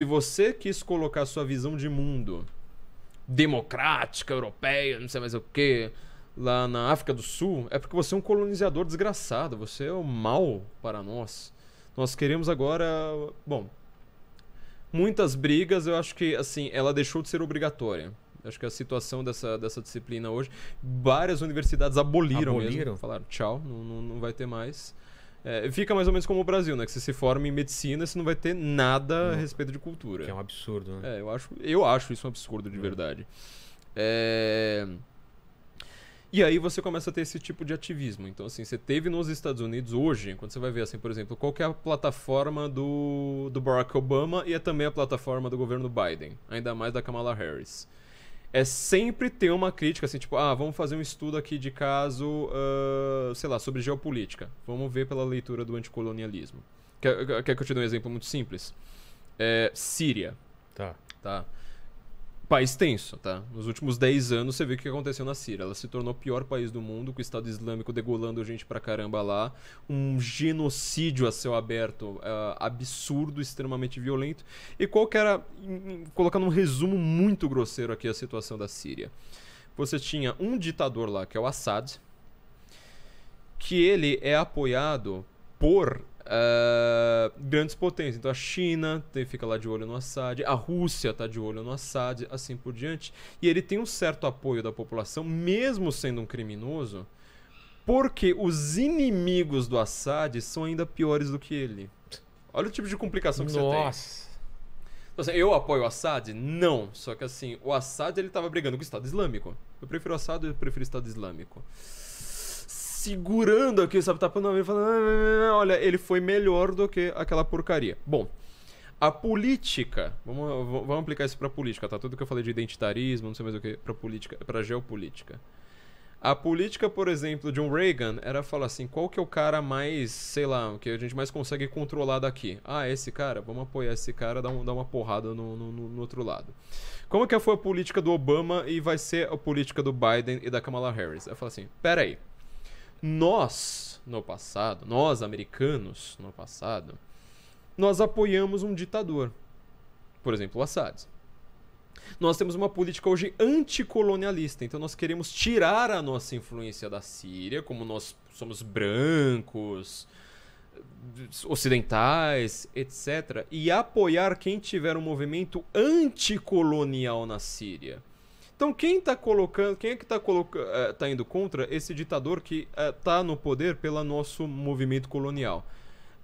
Se você quis colocar sua visão de mundo democrática, europeia, não sei mais o que, lá na África do Sul, é porque você é um colonizador desgraçado, você é o mal para nós. Nós queremos agora, bom, muitas brigas, eu acho que assim, ela deixou de ser obrigatória. Acho que a situação dessa, dessa disciplina hoje, várias universidades aboliram, aboliram. mesmo, falaram tchau, não, não vai ter mais. É, fica mais ou menos como o Brasil, né? Que você se forma em medicina, você não vai ter nada a respeito de cultura. Que é um absurdo, né? É, eu acho, eu acho isso um absurdo de hum. verdade. É... E aí você começa a ter esse tipo de ativismo. Então, assim, você teve nos Estados Unidos hoje, quando você vai ver, assim, por exemplo, qual é a plataforma do, do Barack Obama e é também a plataforma do governo Biden, ainda mais da Kamala Harris é sempre ter uma crítica, assim, tipo, ah, vamos fazer um estudo aqui de caso, uh, sei lá, sobre geopolítica. Vamos ver pela leitura do anticolonialismo. Quer, quer que eu te dê um exemplo muito simples? É, Síria. Tá. Tá país tenso, tá? Nos últimos 10 anos você vê o que aconteceu na Síria. Ela se tornou o pior país do mundo, com o Estado Islâmico degolando gente pra caramba lá, um genocídio a céu aberto, uh, absurdo, extremamente violento. E qual que era, colocando um resumo muito grosseiro aqui a situação da Síria. Você tinha um ditador lá, que é o Assad, que ele é apoiado por Uh, grandes potências. Então a China tem, fica lá de olho no Assad, a Rússia está de olho no Assad, assim por diante. E ele tem um certo apoio da população, mesmo sendo um criminoso, porque os inimigos do Assad são ainda piores do que ele. Olha o tipo de complicação que Nossa. você tem. Nossa. Então, assim, eu apoio o Assad? Não. Só que assim, o Assad ele estava brigando com o Estado Islâmico. Eu prefiro o Assad, eu prefiro o Estado Islâmico segurando aqui, sabe? Tapando a mão e falando. Ah, ah, ah, Olha, ele foi melhor do que aquela porcaria. Bom. A política, vamos, vamos aplicar isso para política, tá? Tudo que eu falei de identitarismo, não sei mais o que, para política, para geopolítica. A política, por exemplo, de um Reagan era falar assim: qual que é o cara mais, sei lá, que a gente mais consegue controlar daqui? Ah, esse cara, vamos apoiar esse cara, dar, um, dar uma porrada no, no, no, outro lado. Como que foi a política do Obama e vai ser a política do Biden e da Kamala Harris? Eu falo assim: peraí, nós, no passado, nós americanos, no passado, nós apoiamos um ditador. Por exemplo, o Assad. Nós temos uma política hoje anticolonialista, então nós queremos tirar a nossa influência da Síria, como nós somos brancos, ocidentais, etc., e apoiar quem tiver um movimento anticolonial na Síria. Então quem está colocando, quem é que está coloca, eh, tá indo contra esse ditador que está eh, no poder pelo nosso movimento colonial?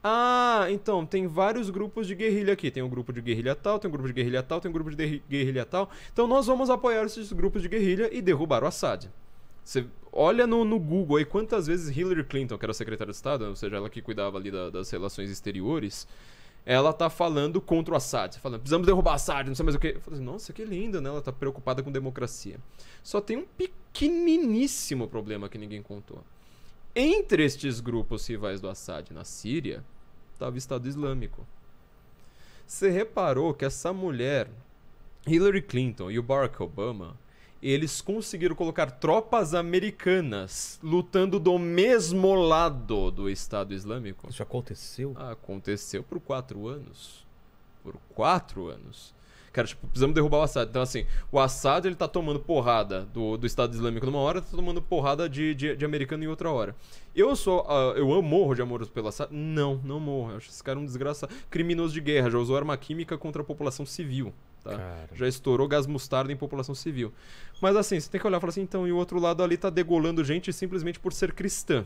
Ah, então, tem vários grupos de guerrilha aqui. Tem um grupo de guerrilha tal, tem um grupo de guerrilha tal, tem um grupo de guerrilha tal. Então nós vamos apoiar esses grupos de guerrilha e derrubar o Assad. Você olha no, no Google aí quantas vezes Hillary Clinton, que era secretária de Estado, ou seja, ela que cuidava ali da, das relações exteriores, ela tá falando contra o Assad, falando, precisamos derrubar Assad, não sei mais o que. Eu assim, nossa, que lindo, né? Ela tá preocupada com democracia. Só tem um pequeniníssimo problema que ninguém contou. Entre estes grupos rivais do Assad na Síria, estava o Estado Islâmico. Você reparou que essa mulher, Hillary Clinton e o Barack Obama, eles conseguiram colocar tropas americanas lutando do mesmo lado do Estado Islâmico. Isso aconteceu? aconteceu por quatro anos. Por quatro anos. Cara, tipo, precisamos derrubar o Assad. Então, assim, o Assad ele tá tomando porrada do, do Estado Islâmico numa hora, tá tomando porrada de, de, de americano em outra hora. Eu sou. Uh, eu morro de amor pelo Assad? Não, não morro. Eu acho esse cara um desgraçado. Criminoso de guerra, já usou arma química contra a população civil. Tá? Já estourou gás mostarda em população civil. Mas assim, você tem que olhar e falar assim, então, e o outro lado ali está degolando gente simplesmente por ser cristã.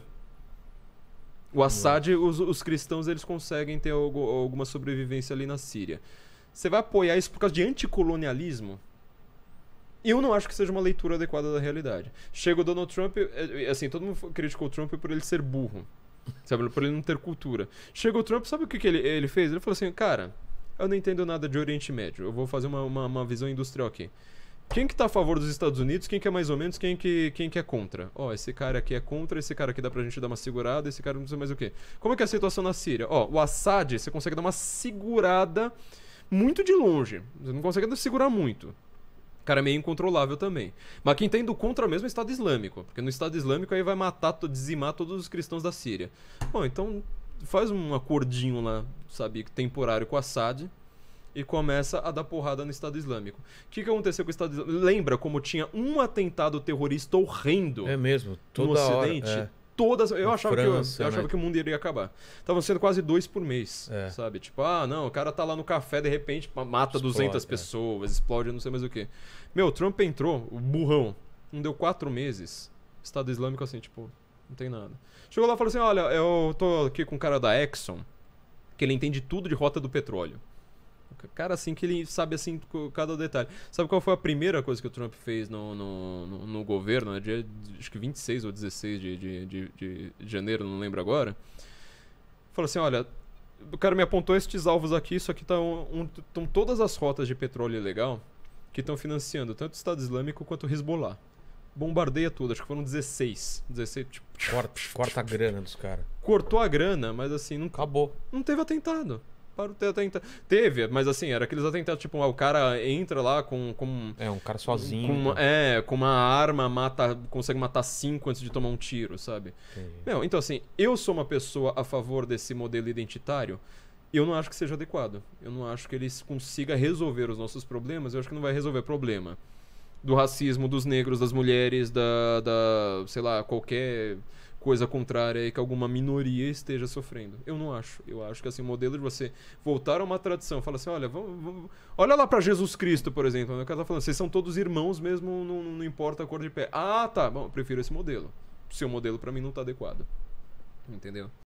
O Assad, os, os, cristãos, eles conseguem ter algo, alguma sobrevivência ali na Síria. Você vai apoiar isso por causa de anticolonialismo? Eu não acho que seja uma leitura adequada da realidade. Chega o Donald Trump, é, é, assim, todo mundo criticou o Trump por ele ser burro. Sabe, por ele não ter cultura. Chega o Trump, sabe o que, que ele, ele fez? Ele falou assim, cara, eu não entendo nada de Oriente Médio. Eu vou fazer uma, uma, uma visão industrial aqui. Quem que tá a favor dos Estados Unidos, quem que é mais ou menos, quem que, quem que é contra? Ó, oh, esse cara aqui é contra, esse cara aqui dá pra gente dar uma segurada, esse cara não sei mais o quê. Como é que é a situação na Síria? Ó, oh, o Assad, você consegue dar uma segurada muito de longe. Você não consegue segurar muito. Cara, é meio incontrolável também. Mas quem tá indo contra mesmo é o Estado Islâmico. Porque no Estado Islâmico aí vai matar, dizimar todos os cristãos da Síria. Bom, então faz um acordinho lá, sabe, temporário com Assad e começa a dar porrada no Estado Islâmico. O que, que aconteceu com o Estado Islâmico? Lembra como tinha um atentado terrorista horrendo é mesmo, no Ocidente? Hora, é. Todas, eu, achava França, que eu, eu achava né? que o mundo iria acabar. Estavam sendo quase dois por mês, é. sabe? Tipo, ah, não, o cara tá lá no café, de repente mata explode, 200 é. pessoas, explode não sei mais o que. Meu, Trump entrou, o burrão, não deu quatro meses. Estado Islâmico assim, tipo, não tem nada. Chegou lá e falou assim: olha, eu tô aqui com um cara da Exxon, que ele entende tudo de rota do petróleo. Cara, assim, que ele sabe, assim, cada detalhe. Sabe qual foi a primeira coisa que o Trump fez no, no, no, no governo? Né? Dia, acho que 26 ou 16 de, de, de, de janeiro, não lembro agora. Falou assim, olha, o cara me apontou estes alvos aqui, isso aqui estão tá um, um, todas as rotas de petróleo ilegal que estão financiando tanto o Estado Islâmico quanto o Hezbollah bombardeia tudo. Acho que foram 16. 16 tipo, corta, corta a grana dos caras. Cortou a grana, mas assim, não. Acabou. Não teve atentado. Para ter atentado. Teve, mas assim, era aqueles atentados, tipo, o cara entra lá com. com é, um cara sozinho. Com então. É, com uma arma, mata, consegue matar cinco antes de tomar um tiro, sabe? Não, então assim, eu sou uma pessoa a favor desse modelo identitário eu não acho que seja adequado. Eu não acho que eles consiga resolver os nossos problemas. Eu acho que não vai resolver problema do racismo dos negros, das mulheres, da, da sei lá, qualquer coisa contrária aí que alguma minoria esteja sofrendo. Eu não acho. Eu acho que assim, o modelo de você voltar a uma tradição, fala assim, olha, vamos, vamos... olha lá para Jesus Cristo, por exemplo, né? o cara tá falando, vocês são todos irmãos mesmo, não, não importa a cor de pé. Ah, tá, bom, eu prefiro esse modelo. O seu modelo para mim não tá adequado. Entendeu?